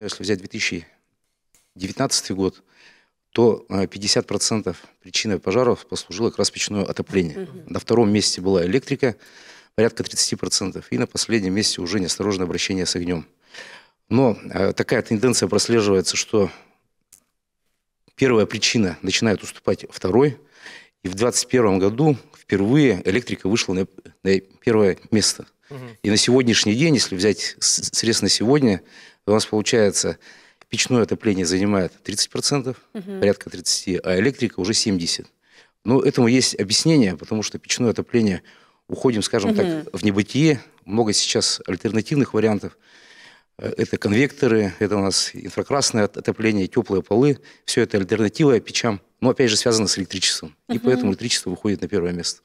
Если взять 2019 год, то 50% э, причиной пожаров послужило как раз печное отопление. Угу. На втором месте была электрика, порядка 30%, и на последнем месте уже неосторожное обращение с огнем. Но э, такая тенденция прослеживается, что первая причина начинает уступать второй, и в 2021 году впервые электрика вышла на, на первое место. Угу. И на сегодняшний день, если взять срез на сегодня, у нас получается печное отопление занимает 30%, угу. порядка 30%, а электрика уже 70%. Но ну, этому есть объяснение, потому что печное отопление уходим, скажем угу. так, в небытие. Много сейчас альтернативных вариантов. Э, это конвекторы, это у нас инфракрасное отопление, теплые полы. Все это альтернатива печам, но опять же связано с электричеством. Угу. И поэтому электричество выходит на первое место.